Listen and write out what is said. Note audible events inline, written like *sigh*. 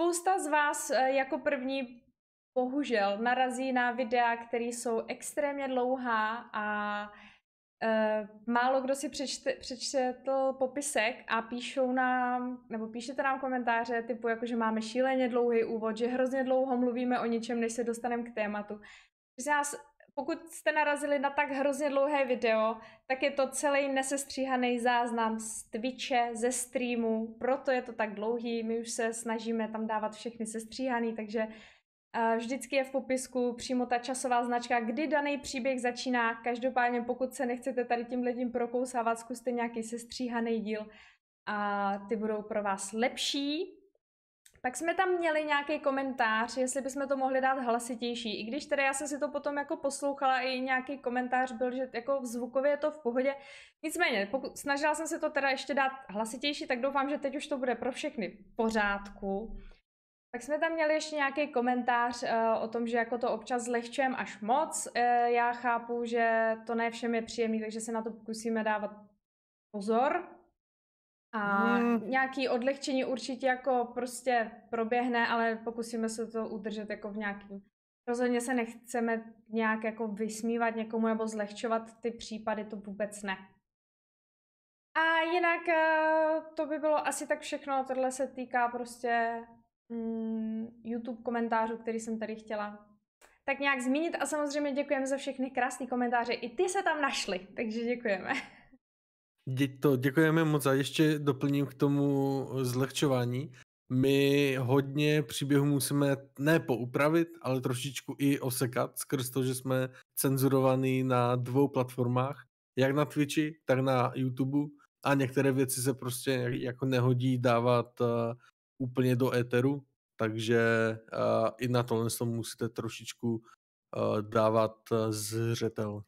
Spousta z vás eh, jako první bohužel narazí na videa, které jsou extrémně dlouhá a e, málo kdo si přečte, přečetl popisek a píšou nám, nebo píšete nám komentáře typu, jako že máme šíleně dlouhý úvod, že hrozně dlouho mluvíme o něčem, než se dostaneme k tématu. Prosím vás, pokud jste narazili na tak hrozně dlouhé video, tak je to celý nesestříhaný záznam z Twitche, ze streamu, proto je to tak dlouhý, my už se snažíme tam dávat všechny sestříhaný, takže eh, Vždycky je v popisku přímo ta časová značka, kdy daný příběh začíná. Každopádně, pokud se nechcete tady tím lidem prokousávat, zkuste nějaký sestříhaný díl a ty budou pro vás lepší. Pak jsme tam měli nějaký komentář, jestli bychom to mohli dát hlasitější. I když tedy já jsem si to potom jako poslouchala, i nějaký komentář byl, že jako v zvukově je to v pohodě. Nicméně, pokud, snažila jsem se to teda ještě dát hlasitější, tak doufám, že teď už to bude pro všechny v pořádku. Pak jsme tam měli ještě nějaký komentář uh, o tom, že jako to občas zlehčujeme až moc. Uh, já chápu, že to ne všem je příjemný, takže se na to pokusíme dávat pozor, a hmm. nějaký odlehčení určitě jako prostě proběhne, ale pokusíme se to udržet jako v nějakým. Rozhodně se nechceme nějak jako vysmívat někomu nebo zlehčovat ty případy, to vůbec ne. A jinak eh, to by bylo asi tak všechno, tohle se týká prostě mm, YouTube komentářů, který jsem tady chtěla tak nějak zmínit a samozřejmě děkujeme za všechny krásné komentáře, i ty se tam našly, takže děkujeme. *laughs* to děkujeme moc a ještě doplním k tomu zlehčování. My hodně příběhů musíme ne poupravit, ale trošičku i osekat skrz to, že jsme cenzurovaní na dvou platformách, jak na Twitchi, tak na YouTube a některé věci se prostě jako nehodí dávat uh, úplně do éteru, takže uh, i na tohle musíte trošičku uh, dávat zřetel.